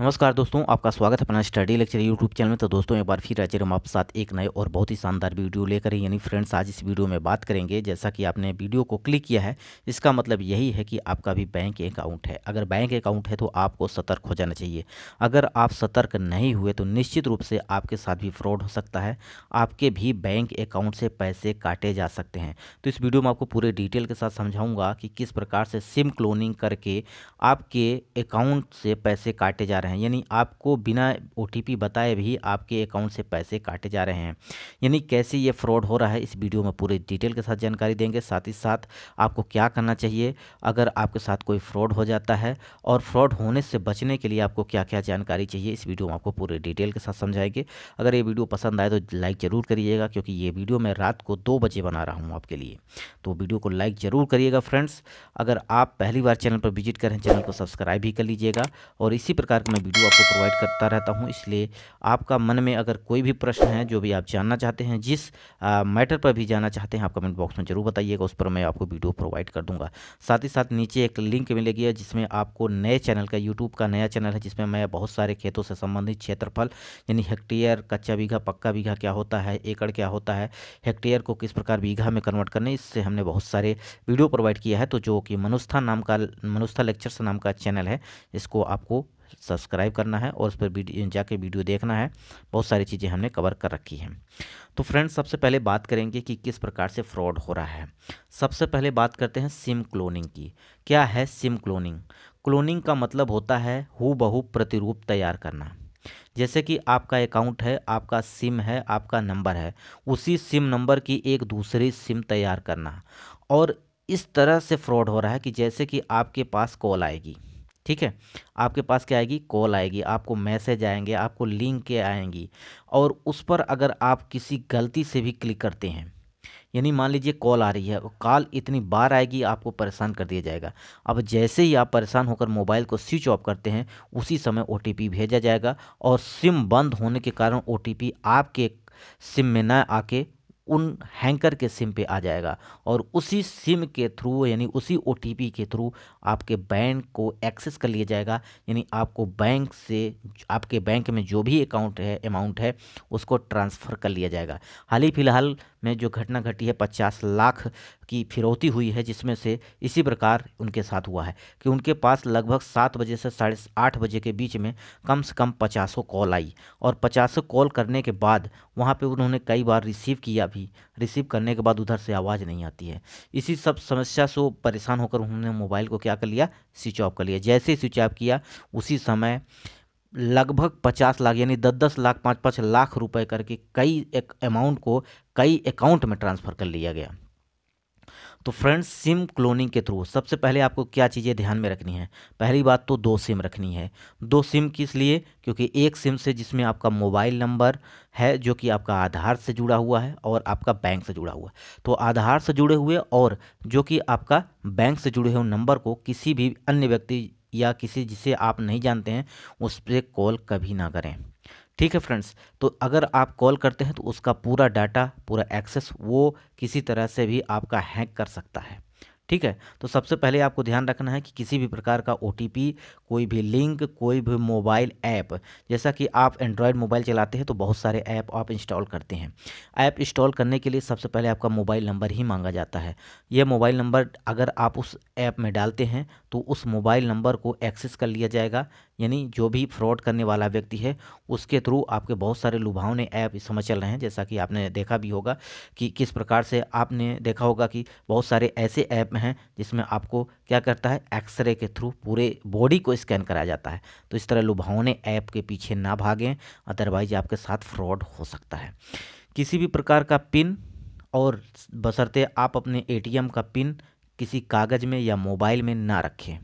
नमस्कार दोस्तों आपका स्वागत है अपना स्टडी लेक्चर यूट्यूब चैनल में तो दोस्तों एक बार फिर हाजिर हम आपके साथ एक नए और बहुत ही शानदार वीडियो लेकर यानी फ्रेंड्स आज इस वीडियो में बात करेंगे जैसा कि आपने वीडियो को क्लिक किया है इसका मतलब यही है कि आपका भी बैंक अकाउंट है अगर बैंक अकाउंट है तो आपको सतर्क हो जाना चाहिए अगर आप सतर्क नहीं हुए तो निश्चित रूप से आपके साथ भी फ्रॉड हो सकता है आपके भी बैंक अकाउंट से पैसे काटे जा सकते हैं तो इस वीडियो में आपको पूरे डिटेल के साथ समझाऊँगा कि किस प्रकार से सिम क्लोनिंग करके आपके अकाउंट से पैसे काटे जा रहे हैं यानी आपको बिना ओ बताए भी आपके अकाउंट से पैसे काटे जा रहे हैं यानी कैसे ये फ्रॉड हो रहा है इस वीडियो में पूरे डिटेल के साथ जानकारी देंगे साथ ही साथ आपको क्या करना चाहिए अगर आपके साथ कोई फ्रॉड हो जाता है और फ्रॉड होने से बचने के लिए आपको क्या क्या जानकारी चाहिए इस वीडियो में आपको पूरे डिटेल के साथ समझाएंगे अगर ये वीडियो पसंद आए तो लाइक ज़रूर करिएगा क्योंकि ये वीडियो मैं रात को दो बजे बना रहा हूँ आपके लिए तो वीडियो को लाइक ज़रूर करिएगा फ्रेंड्स अगर आप पहली बार चैनल पर विजिट करें चैनल को सब्सक्राइब भी कर लीजिएगा और इसी प्रकार के मैं वीडियो आपको प्रोवाइड करता रहता हूँ इसलिए आपका मन में अगर कोई भी प्रश्न है जो भी आप जानना चाहते हैं जिस मैटर पर भी जानना चाहते हैं आप कमेंट बॉक्स में जरूर बताइएगा उस पर मैं आपको वीडियो प्रोवाइड कर दूँगा साथ ही साथ नीचे एक लिंक मिलेगी जिसमें आपको नए चैनल का यूट्यूब का नया चैनल है जिसमें मैं बहुत सारे खेतों से संबंधित क्षेत्रफल यानी हेक्टेयर कच्चा बीघा पक्का बीघा क्या होता है एकड़ क्या होता है हेक्टेयर को किस प्रकार बीघा में कन्वर्ट करने इससे हमने बहुत सारे वीडियो प्रोवाइड किया है तो जो कि मनुस्था नाम का मनुस्था लेक्चर्स नाम का चैनल है इसको आपको सब्सक्राइब करना है और उस पर जाके वीडियो देखना है बहुत सारी चीज़ें हमने कवर कर रखी हैं तो फ्रेंड्स सबसे पहले बात करेंगे कि किस प्रकार से फ्रॉड हो रहा है सबसे पहले बात करते हैं सिम क्लोनिंग की क्या है सिम क्लोनिंग क्लोनिंग का मतलब होता है हु बहु प्रतिरूप तैयार करना जैसे कि आपका अकाउंट है आपका सिम है आपका नंबर है उसी सिम नंबर की एक दूसरी सिम तैयार करना और इस तरह से फ्रॉड हो रहा है कि जैसे कि आपके पास कॉल आएगी ठीक है आपके पास क्या आएगी कॉल आएगी आपको मैसेज आएंगे आपको लिंक के आएंगी और उस पर अगर आप किसी गलती से भी क्लिक करते हैं यानी मान लीजिए कॉल आ रही है कॉल इतनी बार आएगी आपको परेशान कर दिया जाएगा अब जैसे ही आप परेशान होकर मोबाइल को स्विच ऑफ करते हैं उसी समय ओ भेजा जाएगा और सिम बंद होने के कारण ओ आपके सिम में न आके उन हैंकर के सिम पे आ जाएगा और उसी सिम के थ्रू यानी उसी ओ के थ्रू आपके बैंक को एक्सेस कर लिया जाएगा यानी आपको बैंक से आपके बैंक में जो भी अकाउंट है अमाउंट है उसको ट्रांसफ़र कर लिया जाएगा हाल ही फ़िलहाल में जो घटना घटी है पचास लाख की फिरौती हुई है जिसमें से इसी प्रकार उनके साथ हुआ है कि उनके पास लगभग सात बजे से साढ़े आठ बजे के बीच में कम से कम पचासों कॉल आई और पचासों कॉल करने के बाद वहाँ पर उन्होंने कई बार रिसीव किया भी रिसीव करने के बाद उधर से आवाज़ नहीं आती है इसी सब समस्या से परेशान होकर उन्होंने मोबाइल को क्या कर लिया स्विच ऑफ कर लिया जैसे ही स्विच ऑफ किया उसी समय लगभग पचास लाख यानी दस दस लाख पाँच पाँच लाख रुपए करके कई एक अमाउंट को कई अकाउंट में ट्रांसफ़र कर लिया गया तो फ्रेंड्स सिम क्लोनिंग के थ्रू सबसे पहले आपको क्या चीज़ें ध्यान में रखनी है पहली बात तो दो सिम रखनी है दो सिम किस लिए क्योंकि एक सिम से जिसमें आपका मोबाइल नंबर है जो कि आपका आधार से जुड़ा हुआ है और आपका बैंक से जुड़ा हुआ है तो आधार से जुड़े हुए और जो कि आपका बैंक से जुड़े हुए नंबर को किसी भी अन्य व्यक्ति या किसी जिसे आप नहीं जानते हैं उस पर कॉल कभी ना करें ठीक है फ्रेंड्स तो अगर आप कॉल करते हैं तो उसका पूरा डाटा पूरा एक्सेस वो किसी तरह से भी आपका हैक कर सकता है ठीक है तो सबसे पहले आपको ध्यान रखना है कि किसी भी प्रकार का ओ कोई भी लिंक कोई भी मोबाइल ऐप जैसा कि आप एंड्रॉयड मोबाइल चलाते हैं तो बहुत सारे ऐप आप इंस्टॉल करते हैं ऐप इंस्टॉल करने के लिए सबसे पहले आपका मोबाइल नंबर ही मांगा जाता है यह मोबाइल नंबर अगर आप उस ऐप में डालते हैं तो उस मोबाइल नंबर को एक्सेस कर लिया जाएगा यानी जो भी फ्रॉड करने वाला व्यक्ति है उसके थ्रू आपके बहुत सारे लुभावने ऐप इस समय चल रहे हैं जैसा कि आपने देखा भी होगा कि किस प्रकार से आपने देखा होगा कि बहुत सारे ऐसे ऐप में है जिसमें आपको क्या करता है एक्सरे के थ्रू पूरे बॉडी को स्कैन कराया जाता है तो इस तरह लुभावने ऐप के पीछे ना भागें अदरवाइज आपके साथ फ्रॉड हो सकता है किसी भी प्रकार का पिन और बसरते आप अपने एटीएम का पिन किसी कागज़ में या मोबाइल में ना रखें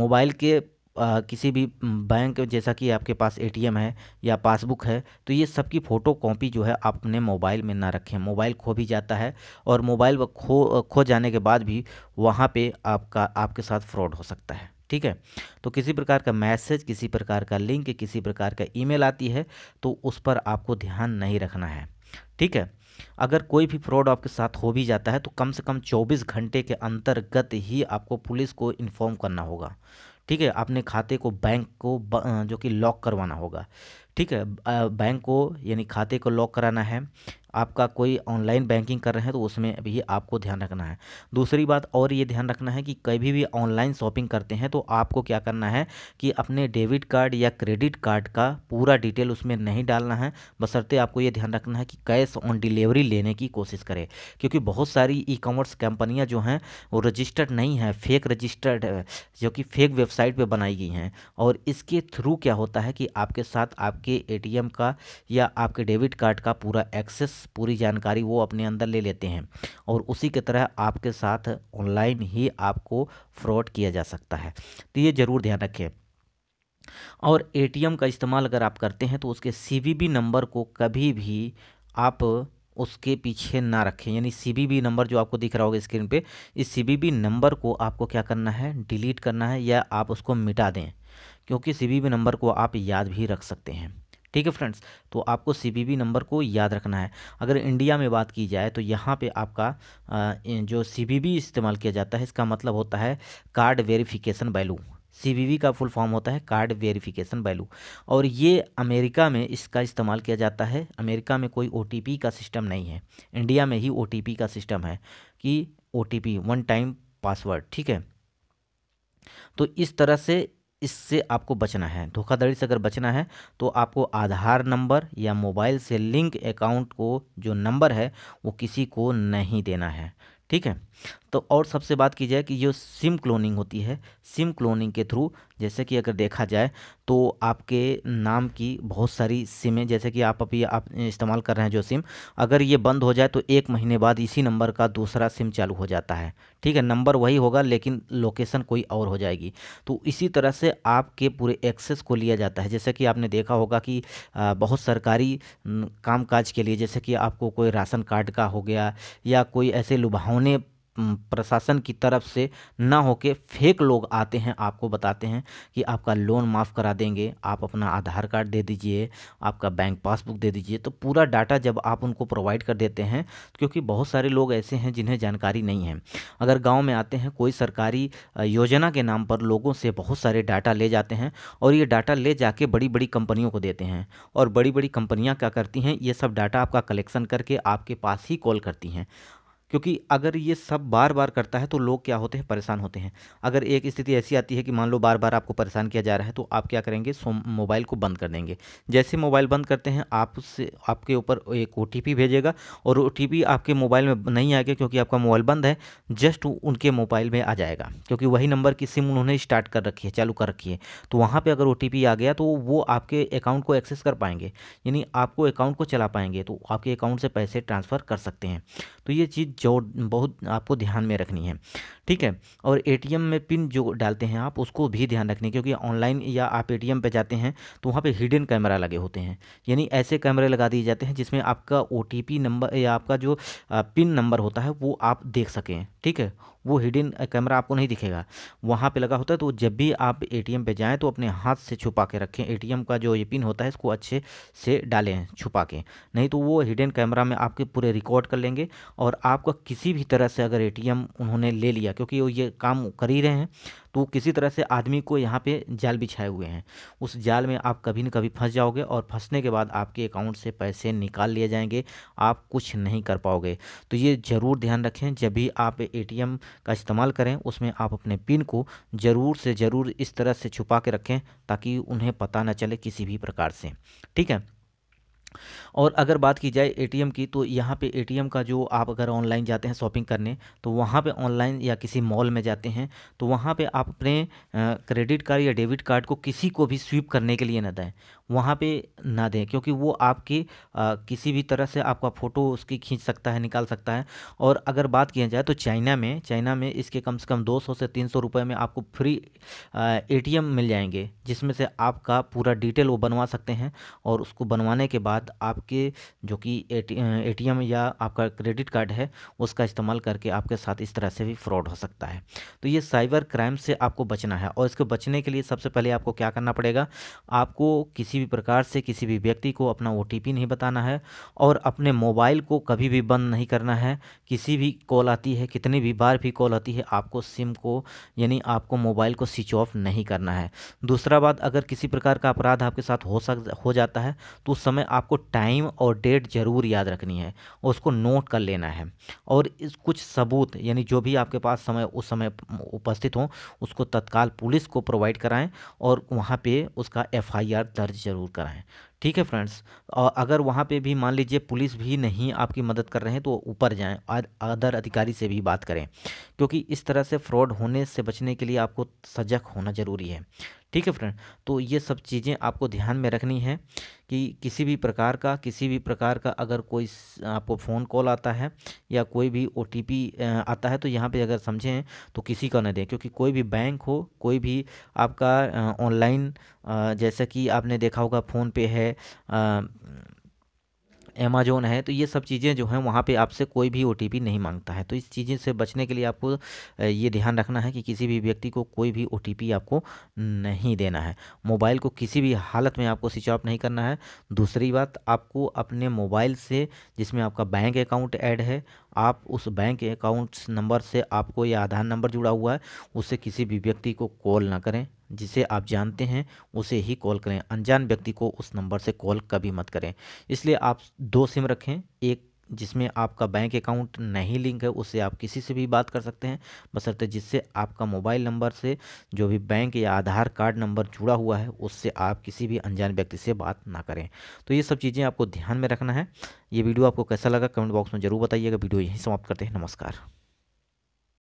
मोबाइल के आ, किसी भी बैंक जैसा कि आपके पास एटीएम है या पासबुक है तो ये सब की फ़ोटो कॉपी जो है आप अपने मोबाइल में ना रखें मोबाइल खो भी जाता है और मोबाइल खो खो जाने के बाद भी वहाँ पे आपका आपके साथ फ्रॉड हो सकता है ठीक है तो किसी प्रकार का मैसेज किसी प्रकार का लिंक किसी प्रकार का ईमेल आती है तो उस पर आपको ध्यान नहीं रखना है ठीक है अगर कोई भी फ्रॉड आपके साथ हो भी जाता है तो कम से कम 24 घंटे के अंतर्गत ही आपको पुलिस को इन्फॉर्म करना होगा ठीक है अपने खाते को बैंक को जो कि लॉक करवाना होगा ठीक है बैंक को यानी खाते को लॉक कराना है आपका कोई ऑनलाइन बैंकिंग कर रहे हैं तो उसमें भी आपको ध्यान रखना है दूसरी बात और ये ध्यान रखना है कि कभी भी ऑनलाइन शॉपिंग करते हैं तो आपको क्या करना है कि अपने डेबिट कार्ड या क्रेडिट कार्ड का पूरा डिटेल उसमें नहीं डालना है बसरते आपको ये ध्यान रखना है कि कैश ऑन डिलीवरी लेने की कोशिश करें क्योंकि बहुत सारी ई कॉमर्स कंपनियाँ जो हैं वो रजिस्टर्ड नहीं हैं फेक रजिस्टर्ड जो कि फेक वेबसाइट पर बनाई गई हैं और इसके थ्रू क्या होता है कि आपके साथ आपके ए का या आपके डेबिट कार्ड का पूरा एक्सेस पूरी जानकारी वो अपने अंदर ले लेते हैं और उसी के तरह आपके साथ ऑनलाइन ही आपको फ्रॉड किया जा सकता है तो ये ज़रूर ध्यान रखें और एटीएम का इस्तेमाल अगर आप करते हैं तो उसके सीवीवी नंबर को कभी भी आप उसके पीछे ना रखें यानी सी नंबर जो आपको दिख रहा होगा स्क्रीन पे इस सी नंबर को आपको क्या करना है डिलीट करना है या आप उसको मिटा दें क्योंकि सी नंबर को आप याद भी रख सकते हैं ठीक है फ्रेंड्स तो आपको सी नंबर को याद रखना है अगर इंडिया में बात की जाए तो यहाँ पे आपका जो सी इस्तेमाल किया जाता है इसका मतलब होता है कार्ड वेरिफिकेशन वैल्यू सी का फुल फॉर्म होता है कार्ड वेरिफिकेशन वैल्यू और ये अमेरिका में इसका इस्तेमाल किया जाता है अमेरिका में कोई ओ का सिस्टम नहीं है इंडिया में ही ओ का सिस्टम है कि ओ वन टाइम पासवर्ड ठीक है तो इस तरह से इससे आपको बचना है धोखाधड़ी से अगर बचना है तो आपको आधार नंबर या मोबाइल से लिंक अकाउंट को जो नंबर है वो किसी को नहीं देना है ठीक है तो और सबसे बात की जाए कि जो सिम क्लोनिंग होती है सिम क्लोनिंग के थ्रू जैसे कि अगर देखा जाए तो आपके नाम की बहुत सारी सिमें जैसे कि आप अभी आप इस्तेमाल कर रहे हैं जो सिम अगर ये बंद हो जाए तो एक महीने बाद इसी नंबर का दूसरा सिम चालू हो जाता है ठीक है नंबर वही होगा लेकिन लोकेशन कोई और हो जाएगी तो इसी तरह से आपके पूरे एक्सेस को लिया जाता है जैसे कि आपने देखा होगा कि बहुत सरकारी काम के लिए जैसे कि आपको कोई राशन कार्ड का हो गया या कोई ऐसे लुभावने प्रशासन की तरफ से ना होके फेक लोग आते हैं आपको बताते हैं कि आपका लोन माफ़ करा देंगे आप अपना आधार कार्ड दे दीजिए आपका बैंक पासबुक दे दीजिए तो पूरा डाटा जब आप उनको प्रोवाइड कर देते हैं क्योंकि बहुत सारे लोग ऐसे हैं जिन्हें जानकारी नहीं है अगर गाँव में आते हैं कोई सरकारी योजना के नाम पर लोगों से बहुत सारे डाटा ले जाते हैं और ये डाटा ले जाके बड़ी बड़ी कंपनियों को देते हैं और बड़ी बड़ी कंपनियाँ क्या करती हैं ये सब डाटा आपका कलेक्शन करके आपके पास ही कॉल करती हैं क्योंकि अगर ये सब बार बार करता है तो लोग क्या होते हैं परेशान होते हैं अगर एक स्थिति ऐसी आती है कि मान लो बार बार आपको परेशान किया जा रहा है तो आप क्या करेंगे मोबाइल को बंद कर देंगे जैसे मोबाइल बंद करते हैं आप उससे आपके ऊपर एक ओ भेजेगा और ओ आपके मोबाइल में नहीं आएगा क्योंकि आपका मोबाइल बंद है जस्ट उनके मोबाइल में आ जाएगा क्योंकि वही नंबर की सिम उन्होंने स्टार्ट कर रखी है चालू कर रखी है तो वहाँ पर अगर ओ आ गया तो वो आपके अकाउंट को एक्सेस कर पाएंगे यानी आपको अकाउंट को चला पाएंगे तो आपके अकाउंट से पैसे ट्रांसफ़र कर सकते हैं तो ये चीज़ जोड़ बहुत आपको ध्यान में रखनी है ठीक है और एटीएम में पिन जो डालते हैं आप उसको भी ध्यान रखनी क्योंकि ऑनलाइन या आप एटीएम पे जाते हैं तो वहाँ पे हिडन कैमरा लगे होते हैं यानी ऐसे कैमरे लगा दिए जाते हैं जिसमें आपका ओ नंबर या आपका जो पिन नंबर होता है वो आप देख सकें ठीक है वो हिडन कैमरा आपको नहीं दिखेगा वहाँ पे लगा होता है तो जब भी आप एटीएम पे जाएँ तो अपने हाथ से छुपा के रखें एटीएम का जो ये पिन होता है इसको अच्छे से डालें छुपा के नहीं तो वो हिडन कैमरा में आपके पूरे रिकॉर्ड कर लेंगे और आपका किसी भी तरह से अगर ए उन्होंने ले लिया क्योंकि वो ये काम कर ही रहे हैं तो किसी तरह से आदमी को यहाँ पे जाल बिछाए हुए हैं उस जाल में आप कभी न कभी फंस जाओगे और फंसने के बाद आपके अकाउंट से पैसे निकाल लिए जाएंगे आप कुछ नहीं कर पाओगे तो ये ज़रूर ध्यान रखें जब भी आप ए का इस्तेमाल करें उसमें आप अपने पिन को ज़रूर से ज़रूर इस तरह से छुपा के रखें ताकि उन्हें पता ना चले किसी भी प्रकार से ठीक है और अगर बात की जाए एटीएम की तो यहाँ पे एटीएम का जो आप अगर ऑनलाइन जाते हैं शॉपिंग करने तो वहाँ पे ऑनलाइन या किसी मॉल में जाते हैं तो वहाँ पे आप अपने क्रेडिट कार्ड या डेबिट कार्ड को किसी को भी स्वीप करने के लिए ना दें वहाँ पे ना दें क्योंकि वो आपकी आ, किसी भी तरह से आपका फ़ोटो उसकी खींच सकता है निकाल सकता है और अगर बात किया जाए तो चाइना में चाइना में इसके कम से कम 200 से 300 रुपए में आपको फ्री एटीएम मिल जाएंगे जिसमें से आपका पूरा डिटेल वो बनवा सकते हैं और उसको बनवाने के बाद आपके जो कि ए एटीएम या आपका क्रेडिट कार्ड है उसका इस्तेमाल करके आपके साथ इस तरह से भी फ्रॉड हो सकता है तो ये साइबर क्राइम से आपको बचना है और इसको बचने के लिए सबसे पहले आपको क्या करना पड़ेगा आपको किसी किसी भी प्रकार से किसी भी व्यक्ति को अपना ओ नहीं बताना है और अपने मोबाइल को कभी भी बंद नहीं करना है किसी भी कॉल आती है कितनी भी बार भी कॉल आती है आपको सिम को यानी आपको मोबाइल को स्विच ऑफ नहीं करना है दूसरा बात अगर किसी प्रकार का अपराध आपके साथ हो सक हो जाता है तो उस समय आपको टाइम और डेट ज़रूर याद रखनी है और उसको नोट कर लेना है और इस कुछ सबूत यानी जो भी आपके पास समय उस समय उपस्थित हो उसको तत्काल पुलिस को प्रोवाइड कराएं और वहाँ पे उसका एफआईआर दर्ज ज़रूर कराएं ठीक है फ्रेंड्स और अगर वहाँ पे भी मान लीजिए पुलिस भी नहीं आपकी मदद कर रहे हैं तो ऊपर जाएं और अदर अधिकारी से भी बात करें क्योंकि इस तरह से फ्रॉड होने से बचने के लिए आपको सजग होना ज़रूरी है ठीक है फ्रेंड तो ये सब चीज़ें आपको ध्यान में रखनी है कि किसी भी प्रकार का किसी भी प्रकार का अगर कोई आपको फ़ोन कॉल आता है या कोई भी ओ आता है तो यहाँ पे अगर समझें तो किसी का न दें क्योंकि कोई भी बैंक हो कोई भी आपका ऑनलाइन जैसा कि आपने देखा होगा फ़ोन पे है आ, अमेजोन है तो ये सब चीज़ें जो हैं वहाँ पे आपसे कोई भी ओ नहीं मांगता है तो इस चीज़ें से बचने के लिए आपको ये ध्यान रखना है कि किसी भी व्यक्ति को कोई भी ओ आपको नहीं देना है मोबाइल को किसी भी हालत में आपको स्विच ऑफ नहीं करना है दूसरी बात आपको अपने मोबाइल से जिसमें आपका बैंक अकाउंट ऐड है आप उस बैंक अकाउंट नंबर से आपको या आधार नंबर जुड़ा हुआ है उससे किसी भी व्यक्ति को कॉल ना करें जिसे आप जानते हैं उसे ही कॉल करें अनजान व्यक्ति को उस नंबर से कॉल कभी मत करें इसलिए आप दो सिम रखें एक जिसमें आपका बैंक अकाउंट नहीं लिंक है उससे आप किसी से भी बात कर सकते हैं बसरते जिससे आपका मोबाइल नंबर से जो भी बैंक या आधार कार्ड नंबर जुड़ा हुआ है उससे आप किसी भी अनजान व्यक्ति से बात ना करें तो ये सब चीज़ें आपको ध्यान में रखना है ये वीडियो आपको कैसा लगा कमेंट बॉक्स में ज़रूर बताइएगा वीडियो यहीं समाप्त करते हैं नमस्कार